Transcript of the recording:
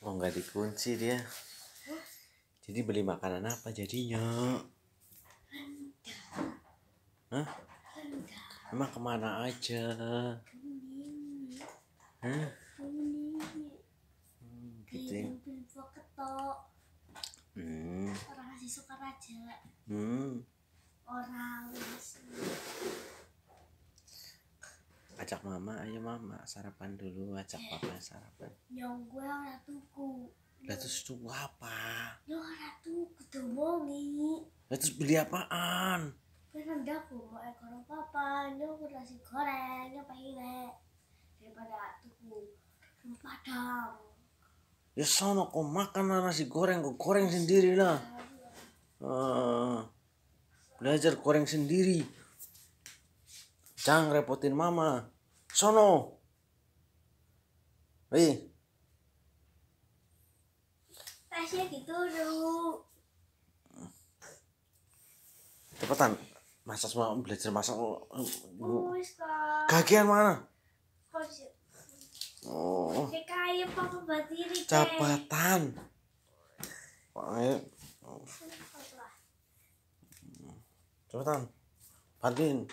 Oh nggak dikunci dia jadi beli makanan apa jadinya Enggak. Hah? emang kemana aja Hah? Hmm, gitu ya. hmm. orang masih suka raja hmm. orang masih ajak mama ayo mama sarapan dulu ajak eh. papa sarapan yang gue orang tuku lah terus tuku apa ya orang tuku domongi lah terus beli apaan kan aku mau eh, ekor papa nyok ya nasi goreng ya apa ini daripada tuku padang ya sono kok makan nasi goreng kok goreng sendiri lah uh, belajar goreng sendiri jangan repotin mama Sono. Ri. Tasya gitu dulu. Cepetan. Masa semua belajar masak. Oh, oh. oh, Kagian mana? Oh. Kayak papa batiri. Cepetan. Bantuin.